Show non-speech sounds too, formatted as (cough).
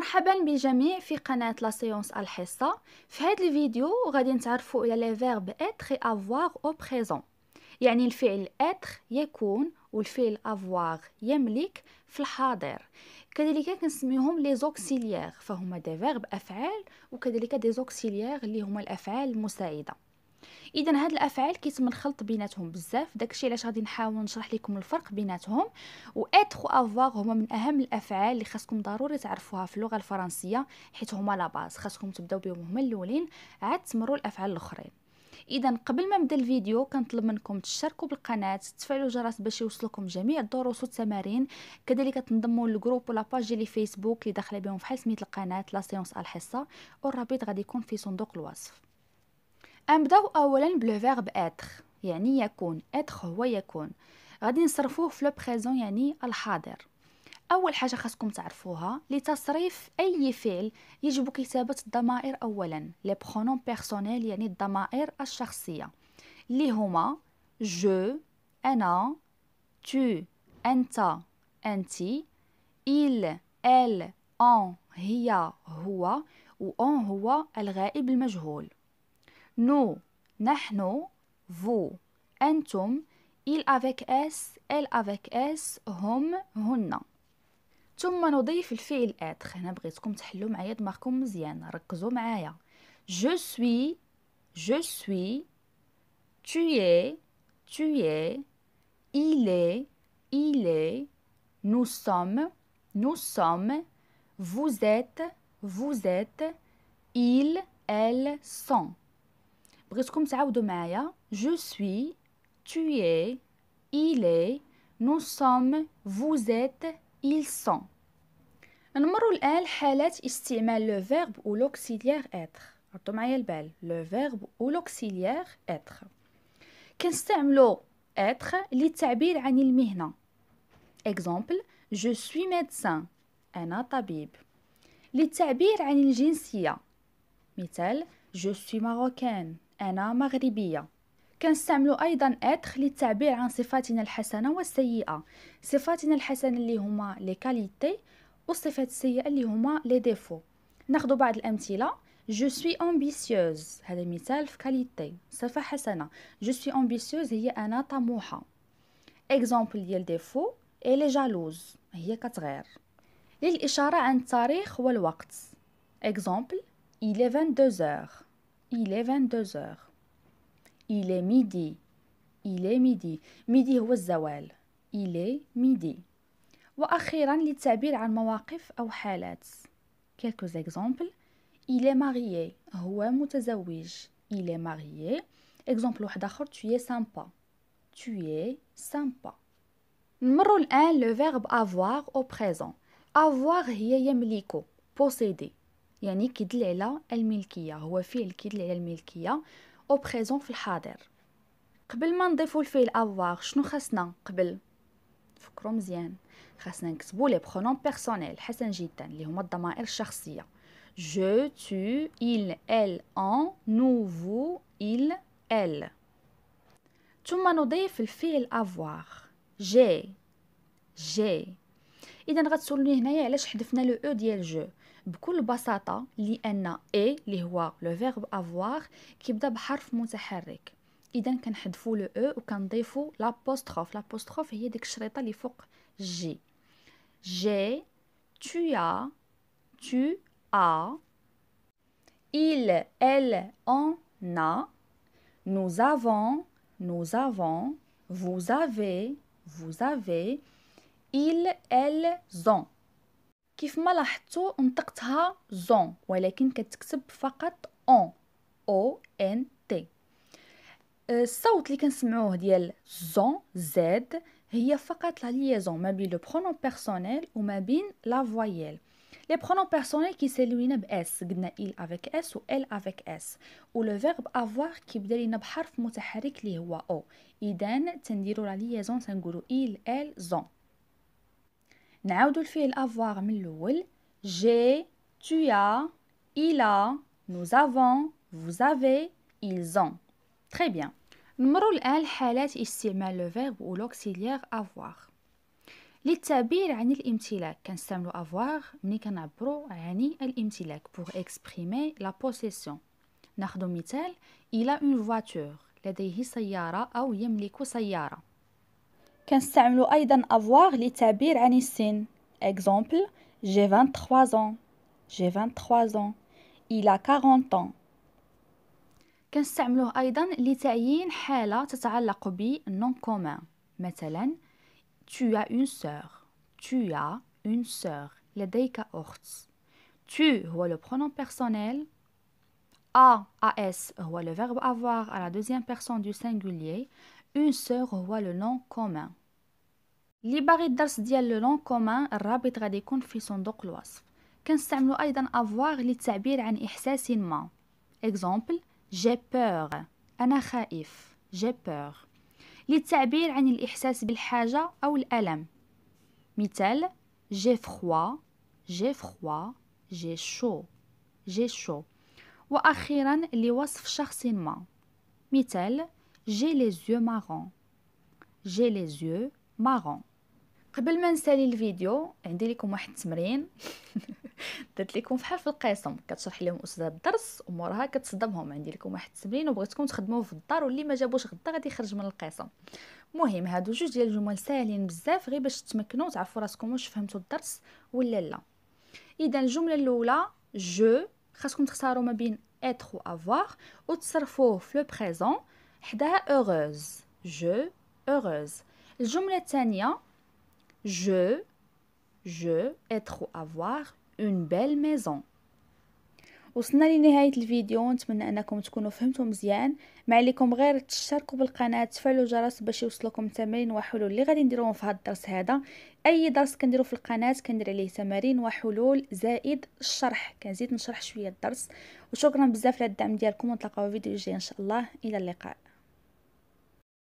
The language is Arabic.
مرحبا بجميع في قناة لا سيونس الحصة في هذا الفيديو غادي نتعرفوا على لي فيرب اتر افوار او بريزون يعني الفعل اتر يكون والفعل افوار يملك في الحاضر كذلك كنسميهم لي زوكسيليير فهما دي فيرب افعال وكذلك دي زوكسيليير اللي هما الافعال المساعده اذا هاد الافعال كيتم الخلط بيناتهم بزاف داكشي علاش غادي نحاول نشرح لكم الفرق بيناتهم و اتر افواغ هما من اهم الافعال اللي خاصكم ضروري تعرفوها في اللغه الفرنسيه حيت هما لا باز خاصكم تبداو بهم هما الاولين عاد تمروا الافعال الاخرين اذا قبل ما نبدا الفيديو كنطلب منكم تشتركوا بالقناه تفعلوا الجرس باش يوصلكم جميع الدروس والتمارين كذلك تنضموا للجروب ولا باج ديال فيسبوك اللي داخله بهم فحال سميت القناه لا سيونس الحصه والرابط غادي يكون في صندوق الوصف أنبداو أولا بلو فيرب إتر يعني يكون إتر هو يكون غادي نصرفوه في لو بريزون يعني الحاضر أول حاجة خاصكم تعرفوها لتصريف أي فعل يجب كتابة الضمائر أولا لي برونون بيرسونيل يعني الضمائر الشخصية اللي هما جو أنا tu أنت أنتي il elle on هي هو و on هو الغائب المجهول nous, nous, vous, entum, il avec s, elle avec s, hum, هن ثم نضيف الفعل être هنا بغيتكم تحلوا معايا دماغكم مزيان ركزوا معايا je suis je suis tu es tu es il est il est nous sommes nous sommes vous êtes vous êtes il elle, sont je suis tu es il est nous sommes vous êtes ils sont نمروا الان حالات استعمال le verbe ou l'auxiliaire être le معايا البال لو ou l'auxiliaire être كنستعملوا être للتعبير عن المهنه exemple je suis médecin انا طبيب للتعبير عن الجنسيه مثال je suis marocaine أنا مغربية كنستعملو أيضا إتخ للتعبير عن صفاتنا الحسنة والسيئة صفاتنا الحسنة اللي هما لي كاليتي والصفات السيئة اللي هما لي ديفو ناخدو بعض الأمثلة Je suis ambitieuse هذا مثال في كاليتي صفة حسنة Je suis ambitieuse هي أنا طموحة اكزامبل ديال ديفو Elle est jalouse هي كتغير للإشارة عن التاريخ والوقت اكزامبل il est 22 heures Il est 22 heures. Il est midi. Il est midi. Midi, هو Il est midi. وأخيرا للتعبير عن مواقف أو حالات. Quelques exemples. Il est marié. Il est marié. Exemple واحد Tu es sympa. Tu es sympa. le verbe avoir au présent. Avoir هي Posséder. يعني كيدل على الملكيه هو فعل كيدل على الملكيه او بخيزون في الحاضر قبل ما نضيفو الفعل أفواغ شنو خاصنا قبل فكرو مزيان خاصنا نكتبو لي بخونون بيرسونيل حسن جدا اللي هما الضمائر الشخصيه جو تو إل إل on نو فو إل إل ثم نضيف الفعل أفواغ جي جي اذا غتسولني هنايا علاش حذفنا لو او e ديال جو De toute façon, il y a un « et », le verbe « avoir », qui commence par le mot « s'éteindre ». Donc, on va le « et » ou l'apostrophe. L'apostrophe, est une phrase qui est j'ai ». J'ai, tu as, tu as, il, elle, on, na, nous avons, nous avons, vous avez, vous avez, ils, elles, ont. كيف ما لاحظتوا نطقتها زون ولكن كتكتب فقط اون او ان تي أه، الصوت اللي كنسمعوه ديال زون زد هي فقط لا ليزون ما بين لو برونون بيرسونيل وما بين لا فوييل لي برونون بيرسونيل ب باس قلنا ايل افيك اس و ال افيك اس و لو فيرب افوار كيبدا لينا بحرف متحرك اللي هو او اذا تنديرو لا ليزون تنقولو ايل ال زون نعاودو avoir من الاول j'ai tu as il a nous avons vous avez ils ont très bien نمروا الآن لحالات استعمال verbe ou l'auxiliaire avoir للتعبير عن الامتلاك avoir pour exprimer la possession مثال il a une voiture ou Sayara a يملك كنستعملوا أيضا avoir Litabir عن السن exemple j'ai 23 ans j'ai 23 ans il a 40 ans كنستعملوه أيضا لتعيين حالة تتعلق ب non commun مثلا tu as une sœur tu as une sœur لديك أخت tu هو le pronom personnel a as هو le verbe avoir à la deuxième personne du singulier une sœur هو le nom commun اللي باغي الدرس ديال لو لون كومان الرابط غادي يكون في صندوق الوصف كنستعملو ايضا افواغ للتعبير عن احساس ما اكزومبل جي بور انا خائف جي بور للتعبير عن الاحساس بالحاجه او الالم مثال جي فخوا جي فخوا جي شو جي شو واخيرا لوصف شخص ما مثال جي لي زيو مارون جي لي زيو مارون قبل ما نسالي الفيديو عندي لكم واحد التمرين (laughs) درت لكم فحال في القسم كتشرح لهم استاذ الدرس وموراها كتصدمهم عندي لكم واحد التمرين وبغيتكم تخدموه في الدار واللي ما جابوش غدا غادي يخرج من القسم مهم هادو جوج ديال الجمل ساهلين بزاف غير باش تتمكنوا تعرفوا راسكم واش فهمتوا الدرس ولا لا اذا الجمله الاولى جو خاصكم تختاروا ما بين être ou وتصرفوه في لو بريزون حداها اوغوز جو اوغوز الجمله الثانيه Je, je être avoir une belle maison. وصلنا لنهاية الفيديو نتمنى انكم تكونوا فهمتوا مزيان ما عليكم غير تشتركوا بالقناة تفعلوا الجرس باش يوصلكم التمارين وحلول اللي غادي نديروهم في هذا الدرس هذا اي درس كنديرو في القناة كندير عليه تمارين وحلول زائد الشرح كنزيد نشرح شوية الدرس وشكرا بزاف على الدعم ديالكم ونتلاقاو في فيديو جاي ان شاء الله الى اللقاء